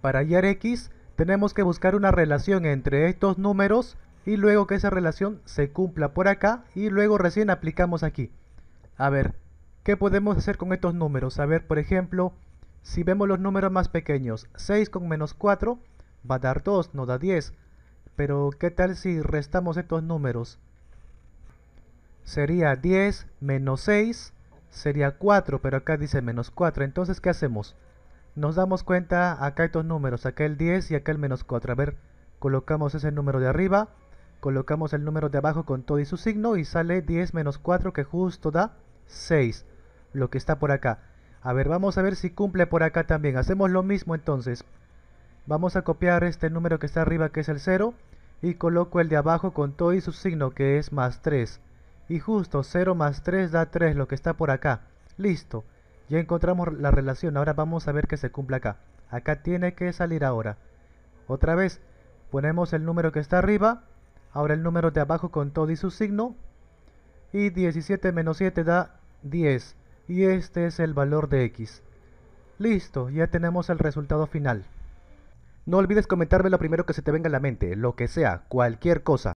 Para hallar x tenemos que buscar una relación entre estos números y luego que esa relación se cumpla por acá y luego recién aplicamos aquí. A ver, ¿qué podemos hacer con estos números? A ver, por ejemplo, si vemos los números más pequeños, 6 con menos 4 va a dar 2, no da 10. Pero, ¿qué tal si restamos estos números? Sería 10 menos 6, sería 4, pero acá dice menos 4. Entonces, ¿qué hacemos? nos damos cuenta acá estos números, acá el 10 y acá el menos 4. A ver, colocamos ese número de arriba, colocamos el número de abajo con todo y su signo y sale 10 menos 4 que justo da 6, lo que está por acá. A ver, vamos a ver si cumple por acá también. Hacemos lo mismo entonces. Vamos a copiar este número que está arriba que es el 0 y coloco el de abajo con todo y su signo que es más 3. Y justo 0 más 3 da 3, lo que está por acá. Listo. Ya encontramos la relación, ahora vamos a ver que se cumpla acá. Acá tiene que salir ahora. Otra vez, ponemos el número que está arriba, ahora el número de abajo con todo y su signo. Y 17 menos 7 da 10. Y este es el valor de X. Listo, ya tenemos el resultado final. No olvides comentarme lo primero que se te venga a la mente, lo que sea, cualquier cosa.